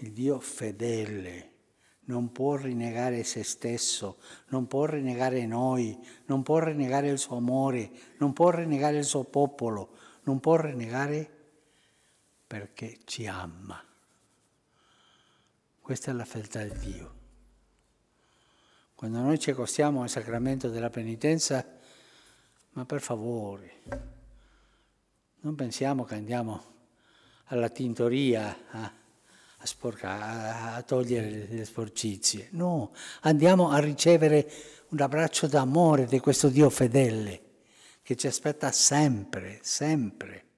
il Dio fedele non può rinnegare se stesso, non può rinnegare noi, non può rinnegare il suo amore, non può rinnegare il suo popolo, non può rinnegare perché ci ama. Questa è la fedeltà di Dio. Quando noi ci accostiamo al sacramento della penitenza, ma per favore, non pensiamo che andiamo alla tintoria a a, sporca, a togliere le sporcizie, no, andiamo a ricevere un abbraccio d'amore di questo Dio fedele che ci aspetta sempre, sempre.